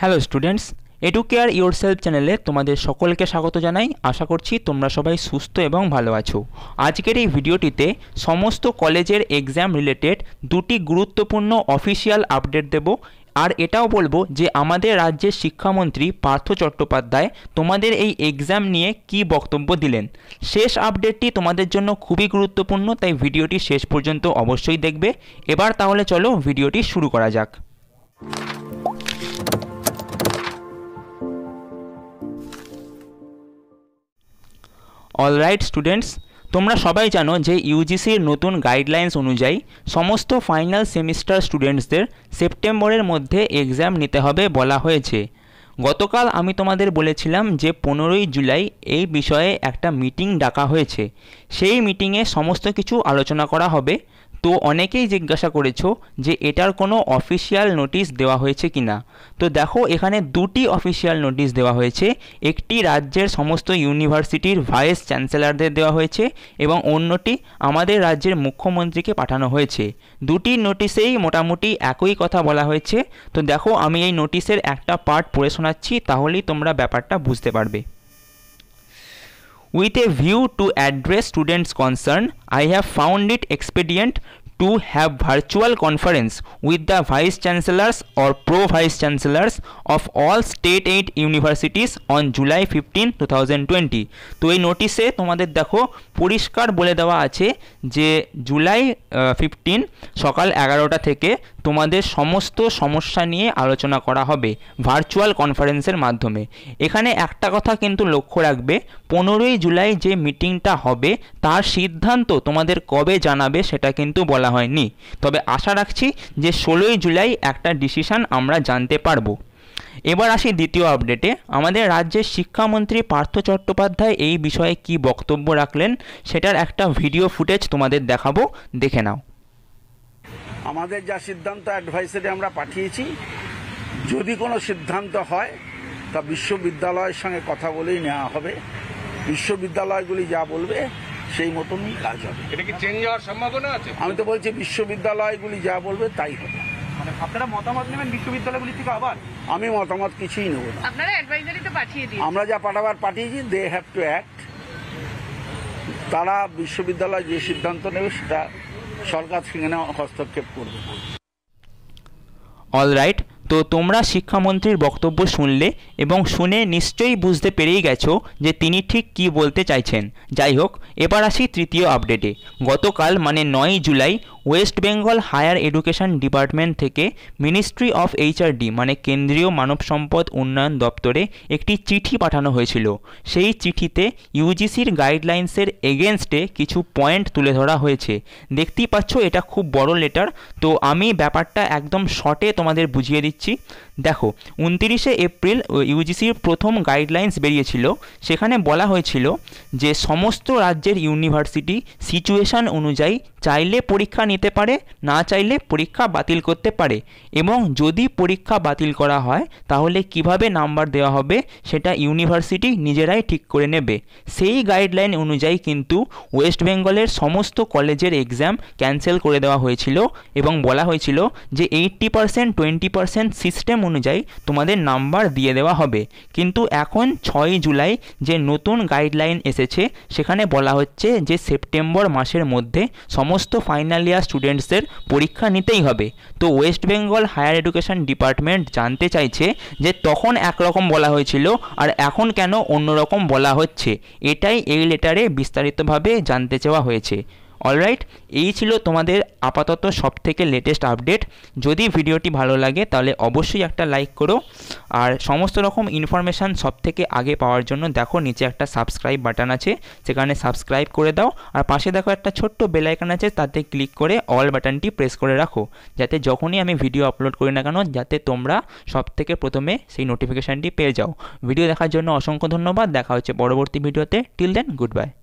hello students A two care your self চ্যানেলে তোমাদের সকলকে স্বাগত জানাই আশা করছি তোমরা সবাই সুস্থ এবং ভালো আছো আজকের এই ভিডিওটিতে সমস্ত কলেজের এক্সাম রিলেটেড দুটি গুরুত্বপূর্ণ অফিসিয়াল আপডেট দেব আর এটাও বলবো যে আমাদের রাজ্যের শিক্ষামন্ত্রী পার্থ চট্টোপাধ্যায় তোমাদের এই এক্সাম নিয়ে কি বক্তব্য দিলেন শেষ আপডেটটি তোমাদের জন্য খুবই গুরুত্বপূর্ণ তাই ভিডিওটি শেষ পর্যন্ত অবশ্যই দেখবে এবার তাহলে চলো ভিডিওটি শুরু করা যাক অলরাইট স্টুডেন্টস তোমরা সবাই জানো যে ইউজিসির নতুন গাইডলাইন্স অনুযায়ী সমস্ত ফাইনাল সেমিস্টার স্টুডেন্টসদের সেপ্টেম্বরের মধ্যে এক্সাম নিতে হবে বলা হয়েছে গতকাল আমি তোমাদের বলেছিলাম যে পনেরোই জুলাই এই বিষয়ে একটা মিটিং ডাকা হয়েছে সেই মিটিংয়ে সমস্ত কিছু আলোচনা করা হবে তো অনেকেই জিজ্ঞাসা করেছো যে এটার কোনো অফিসিয়াল নোটিশ দেওয়া হয়েছে কি না তো দেখো এখানে দুটি অফিসিয়াল নোটিশ দেওয়া হয়েছে একটি রাজ্যের সমস্ত ইউনিভার্সিটির ভাইস চ্যান্সেলারদের দেওয়া হয়েছে এবং অন্যটি আমাদের রাজ্যের মুখ্যমন্ত্রীকে পাঠানো হয়েছে দুটি নোটিশেই মোটামুটি একই কথা বলা হয়েছে তো দেখো আমি এই নোটিশের একটা পার্ট পড়ে শোনাচ্ছি তাহলেই তোমরা ব্যাপারটা বুঝতে পারবে With a view to address students' concern, I have found it expedient to have virtual conference with the vice chancellors or pro vice chancellors of all state all universities on July fifteen two 15 twenty তো এই নোটিশে তোমাদের দেখো পরিষ্কার বলে দেওয়া আছে যে জুলাই ফিফটিন সকাল এগারোটা থেকে তোমাদের সমস্ত সমস্যা নিয়ে আলোচনা করা হবে ভার্চুয়াল কনফারেন্সের মাধ্যমে এখানে একটা কথা কিন্তু লক্ষ্য রাখবে পনেরোই জুলাই যে মিটিংটা হবে তার সিদ্ধান্ত তোমাদের কবে জানাবে সেটা কিন্তু বলা বলা হয়নি তবে আশা রাখছি যে ষোলোই জুলাই একটা ডিসিশান আমরা জানতে পারবো এবার আসি দ্বিতীয় আপডেটে আমাদের রাজ্যের শিক্ষামন্ত্রী পার্থ চট্টোপাধ্যায় এই বিষয়ে কি বক্তব্য রাখলেন সেটার একটা ভিডিও ফুটেজ তোমাদের দেখাবো দেখে নাও আমাদের যা সিদ্ধান্ত অ্যাডভাইসারি আমরা পাঠিয়েছি যদি কোনো সিদ্ধান্ত হয় তা বিশ্ববিদ্যালয়ের সঙ্গে কথা বলেই নেওয়া হবে বিশ্ববিদ্যালয়গুলি যা বলবে সেই মতনই কাজ হবে এটা কি চেঞ্জ হওয়ার সম্ভাবনা আছে আমি তো বলছি বিশ্ববিদ্যালয়গুলি যা বলবে তাই হবে মানে আপনারা মতামত নেবেন বিশ্ববিদ্যালয়গুলি থেকে আবার আমি মতামত কিছুই নেব না আপনারা অ্যাডভাইজারি তো পাঠিয়ে দিন আমরা যা পাঠাবার পাঠিয়েছি দে হ্যাভ টু অ্যাক্ট তারা বিশ্ববিদ্যালয় যে সিদ্ধান্ত নেবে সেটা সরকার সেখানে হস্তক্ষেপ করবে অল রাইট তো তোমরা শিক্ষামন্ত্রীর বক্তব্য শুনলে এবং শুনে নিশ্চয়ই বুঝতে পেরেই গেছো যে তিনি ঠিক কি বলতে চাইছেন যাই হোক এবার আসি তৃতীয় আপডেটে গতকাল মানে নয় জুলাই West Bengal higher education department থেকে মিনিস্ট্রি অফ এইচআরডি মানে কেন্দ্রীয় মানব সম্পদ উন্নয়ন দপ্তরে একটি চিঠি পাঠানো হয়েছিল সেই চিঠিতে ইউজিসির গাইডলাইন্সের এগেনস্টে কিছু পয়েন্ট তুলে ধরা হয়েছে দেখতেই পাচ্ছ এটা খুব বড় লেটার তো আমি ব্যাপারটা একদম শর্টে তোমাদের বুঝিয়ে দিচ্ছি দিচ্ছি দেখো উনতিরিশে এপ্রিল ইউজিসির প্রথম গাইডলাইন্স বেরিয়েছিল সেখানে বলা হয়েছিল যে সমস্ত রাজ্যের ইউনিভার্সিটি সিচুয়েশান অনুযায়ী চাইলে পরীক্ষা নিতে পারে না চাইলে পরীক্ষা বাতিল করতে পারে এবং যদি পরীক্ষা বাতিল করা হয় তাহলে কিভাবে নাম্বার দেওয়া হবে সেটা ইউনিভার্সিটি নিজেরাই ঠিক করে নেবে সেই গাইডলাইন অনুযায়ী কিন্তু ওয়েস্ট বেঙ্গলের সমস্ত কলেজের এক্সাম ক্যান্সেল করে দেওয়া হয়েছিল এবং বলা হয়েছিল যে eighty percent twenty percent system অনুযায়ী তোমাদের নাম্বার দিয়ে দেওয়া হবে কিন্তু এখন ছয়ই জুলাই যে নতুন গাইডলাইন এসেছে সেখানে বলা হচ্ছে যে সেপ্টেম্বর মাসের মধ্যে সমস্ত ফাইনাল ইয়ার স্টুডেন্টসদের পরীক্ষা নিতেই হবে তো West Bengal higher education department জানতে চাইছে যে তখন একরকম বলা হয়েছিল আর এখন কেন অন্যরকম বলা হচ্ছে এটাই এই লেটারে বিস্তারিতভাবে জানতে চাওয়া হয়েছে অলরাইট এই ছিল তোমাদের আপাতত সব থেকে লেটেস্ট আপডেট যদি ভিডিওটি ভালো লাগে তাহলে অবশ্যই একটা লাইক করো আর সমস্ত রকম ইনফরমেশান সব থেকে আগে পাওয়ার জন্য দেখো নিচে একটা সাবস্ক্রাইব বাটন আছে সেখানে সাবস্ক্রাইব করে দাও আর পাশে দেখো একটা ছোট্ট বেলাইকান আছে তাতে ক্লিক করে অল বাটনটি প্রেস করে রাখো যাতে যখনই আমি ভিডিও আপলোড করি না কেন যাতে তোমরা সব থেকে প্রথমে সেই নোটিফিকেশানটি পেয়ে যাও ভিডিও দেখার জন্য অসংখ্য ধন্যবাদ দেখা হচ্ছে পরবর্তী ভিডিওতে টিল দেন গুড বাই